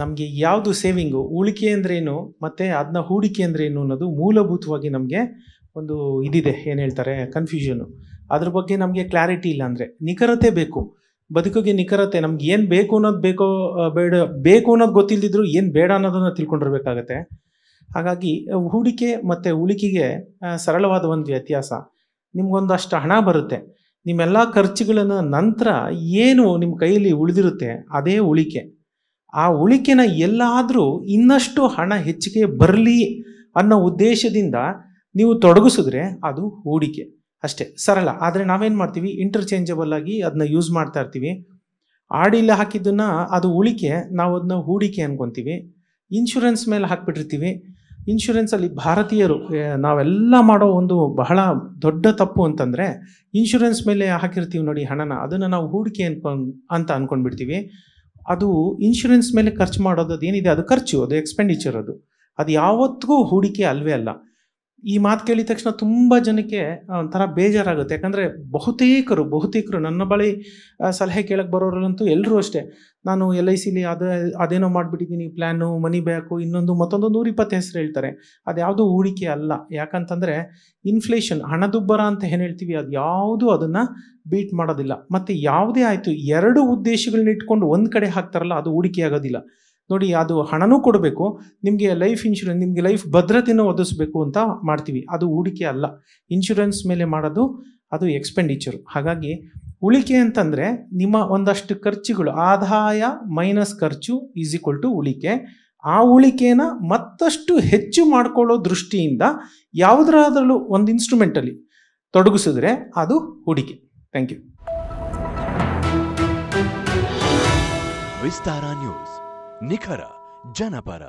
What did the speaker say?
ನಮಗೆ ಯಾವುದು ಸೇವಿಂಗು ಉಳಿಕೆ ಅಂದ್ರೇನು ಮತ್ತು ಅದನ್ನ ಹೂಡಿಕೆ ಅಂದ್ರೇನು ಅನ್ನೋದು ಮೂಲಭೂತವಾಗಿ ನಮಗೆ ಒಂದು ಇದಿದೆ ಏನು ಹೇಳ್ತಾರೆ ಕನ್ಫ್ಯೂಷನು ಅದ್ರ ಬಗ್ಗೆ ನಮಗೆ ಕ್ಲಾರಿಟಿ ಇಲ್ಲ ಅಂದರೆ ನಿಖರತೆ ಬೇಕು ಬದುಕಿಗೆ ನಿಖರತೆ ನಮ್ಗೆ ಏನು ಬೇಕು ಅನ್ನೋದು ಬೇಕೋ ಬೇಡ ಬೇಕು ಅನ್ನೋದು ಗೊತ್ತಿಲ್ಲದಿದ್ರು ಏನು ಬೇಡ ಅನ್ನೋದನ್ನು ತಿಳ್ಕೊಂಡಿರ್ಬೇಕಾಗತ್ತೆ ಹಾಗಾಗಿ ಹೂಡಿಕೆ ಮತ್ತು ಉಳಿಕೆಗೆ ಸರಳವಾದ ಒಂದು ವ್ಯತ್ಯಾಸ ನಿಮಗೊಂದಷ್ಟು ಹಣ ಬರುತ್ತೆ ನಿಮ್ಮೆಲ್ಲ ಖರ್ಚುಗಳನ್ನು ನಂತರ ಏನು ನಿಮ್ಮ ಕೈಯಲ್ಲಿ ಉಳಿದಿರುತ್ತೆ ಅದೇ ಉಳಿಕೆ ಆ ಉಳಿಕೆನ ಎಲ್ಲಾದರೂ ಇನ್ನಷ್ಟು ಹಣ ಹೆಚ್ಚಿಗೆ ಬರಲಿ ಅನ್ನೋ ಉದ್ದೇಶದಿಂದ ನೀವು ತೊಡಗಿಸಿದ್ರೆ ಅದು ಹೂಡಿಕೆ ಅಷ್ಟೇ ಸರಳ ಆದರೆ ನಾವೇನು ಮಾಡ್ತೀವಿ ಇಂಟರ್ಚೇಂಜಬಲ್ ಆಗಿ ಅದನ್ನ ಯೂಸ್ ಮಾಡ್ತಾ ಇರ್ತೀವಿ ಆಡಿಲ್ಲ ಹಾಕಿದ್ದನ್ನು ಅದು ಉಳಿಕೆ ನಾವು ಅದನ್ನ ಹೂಡಿಕೆ ಅನ್ಕೊತೀವಿ ಇನ್ಶೂರೆನ್ಸ್ ಮೇಲೆ ಹಾಕ್ಬಿಟ್ಟಿರ್ತೀವಿ ಇನ್ಶೂರೆನ್ಸಲ್ಲಿ ಭಾರತೀಯರು ನಾವೆಲ್ಲ ಮಾಡೋ ಒಂದು ಬಹಳ ದೊಡ್ಡ ತಪ್ಪು ಅಂತಂದರೆ ಇನ್ಶೂರೆನ್ಸ್ ಮೇಲೆ ಹಾಕಿರ್ತೀವಿ ನೋಡಿ ಹಣನ ಅದನ್ನು ನಾವು ಹೂಡಿಕೆ ಅನ್ಕೊಂಡು ಅಂತ ಅಂದ್ಕೊಂಡ್ಬಿಡ್ತೀವಿ ಅದು ಇನ್ಶೂರೆನ್ಸ್ ಮೇಲೆ ಖರ್ಚು ಮಾಡೋದು ಏನಿದೆ ಅದು ಖರ್ಚು ಅದು ಎಕ್ಸ್ಪೆಂಡಿಚರ್ ಅದು ಅದು ಯಾವತ್ತಿಗೂ ಹೂಡಿಕೆ ಅಲ್ವೇ ಅಲ್ಲ ಈ ಮಾತು ಕೇಳಿದ ತಕ್ಷಣ ತುಂಬ ಜನಕ್ಕೆ ಒಂಥರ ಬೇಜಾರಾಗುತ್ತೆ ಯಾಕಂದರೆ ಬಹುತೇಕರು ಬಹುತೇಕರು ನನ್ನ ಬಳಿ ಸಲಹೆ ಕೇಳಕ್ಕೆ ಬರೋರಲ್ಲಂತೂ ಎಲ್ಲರೂ ಅಷ್ಟೇ ನಾನು ಎಲ್ ಐ ಸಿಲಿ ಅದು ಅದೇನೋ ಮಾಡಿಬಿಟ್ಟಿದ್ದೀನಿ ಪ್ಲ್ಯಾನು ಮನಿ ಬ್ಯಾಕು ಇನ್ನೊಂದು ಮತ್ತೊಂದು ಇಪ್ಪತ್ತು ಹೆಸರು ಹೇಳ್ತಾರೆ ಅದು ಯಾವುದು ಹೂಡಿಕೆ ಅಲ್ಲ ಯಾಕಂತಂದರೆ ಇನ್ಫ್ಲೇಷನ್ ಹಣದುಬ್ಬರ ಅಂತ ಏನು ಹೇಳ್ತೀವಿ ಅದು ಯಾವುದೂ ಅದನ್ನು ಬೀಟ್ ಮಾಡೋದಿಲ್ಲ ಮತ್ತು ಯಾವುದೇ ಆಯಿತು ಎರಡು ಉದ್ದೇಶಗಳನ್ನ ಇಟ್ಕೊಂಡು ಒಂದು ಕಡೆ ಹಾಕ್ತಾರಲ್ಲ ಅದು ಹೂಡಿಕೆ ಆಗೋದಿಲ್ಲ ನೋಡಿ ಅದು ಹಣನೂ ಕೊಡಬೇಕು ನಿಮಗೆ ಲೈಫ್ ಇನ್ಶೂರೆನ್ಸ್ ನಿಮಗೆ ಲೈಫ್ ಭದ್ರತೆಯೂ ಒದಗಿಸ್ಬೇಕು ಅಂತ ಮಾಡ್ತೀವಿ ಅದು ಹೂಡಿಕೆ ಅಲ್ಲ ಇನ್ಶೂರೆನ್ಸ್ ಮೇಲೆ ಮಾಡೋದು ಅದು ಎಕ್ಸ್ಪೆಂಡಿಚರು ಹಾಗಾಗಿ ಉಳಿಕೆ ಅಂತಂದರೆ ನಿಮ್ಮ ಒಂದಷ್ಟು ಖರ್ಚುಗಳು ಆದಾಯ ಮೈನಸ್ ಖರ್ಚು ಈಸ್ ಈಕ್ವಲ್ ಟು ಉಳಿಕೆ ಆ ಉಳಿಕೆನ ಮತ್ತಷ್ಟು ಹೆಚ್ಚು ಮಾಡ್ಕೊಳ್ಳೋ ದೃಷ್ಟಿಯಿಂದ ಯಾವುದರಾದರೂ ಒಂದು ಇನ್ಸ್ಟ್ರೂಮೆಂಟಲ್ಲಿ ತೊಡಗಿಸಿದ್ರೆ ಅದು ಹೂಡಿಕೆ ಥ್ಯಾಂಕ್ ಯು ವಿಸ್ತಾರ ನ್ಯೂಸ್ ನಿಖರ ಜನಪರ